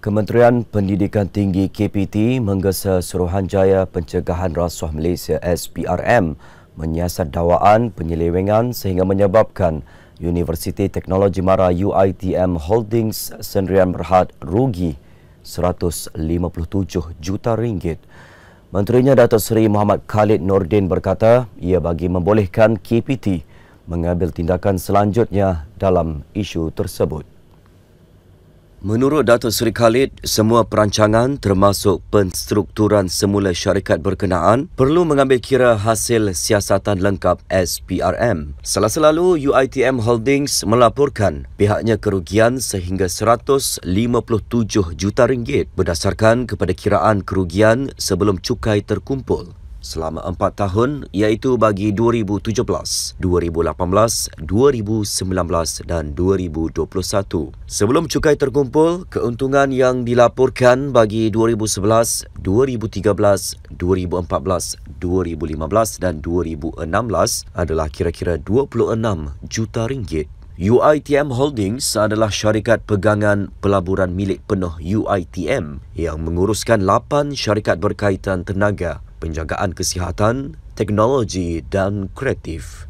Kementerian Pendidikan Tinggi KPT menggesa Suruhanjaya Pencegahan Rasuah Malaysia SPRM menyiasat dawaan penyelewengan sehingga menyebabkan Universiti Teknologi Mara UITM Holdings Sendirian Berhad rugi 157 juta ringgit. Menterinya Datuk Seri Muhammad Khalid Nordin berkata ia bagi membolehkan KPT mengambil tindakan selanjutnya dalam isu tersebut. Menurut Datuk Seri Khalid, semua perancangan termasuk penstrukturan semula syarikat berkenaan perlu mengambil kira hasil siasatan lengkap SPRM. Selasa lalu, UITM Holdings melaporkan pihaknya kerugian sehingga 157 juta ringgit berdasarkan kepada kiraan kerugian sebelum cukai terkumpul selama empat tahun iaitu bagi 2017, 2018, 2019 dan 2021. Sebelum cukai terkumpul, keuntungan yang dilaporkan bagi 2011, 2013, 2014, 2015 dan 2016 adalah kira-kira 26 juta ringgit. UITM Holdings adalah syarikat pegangan pelaburan milik penuh UITM yang menguruskan 8 syarikat berkaitan tenaga penjagaan kesihatan, teknologi dan kreatif.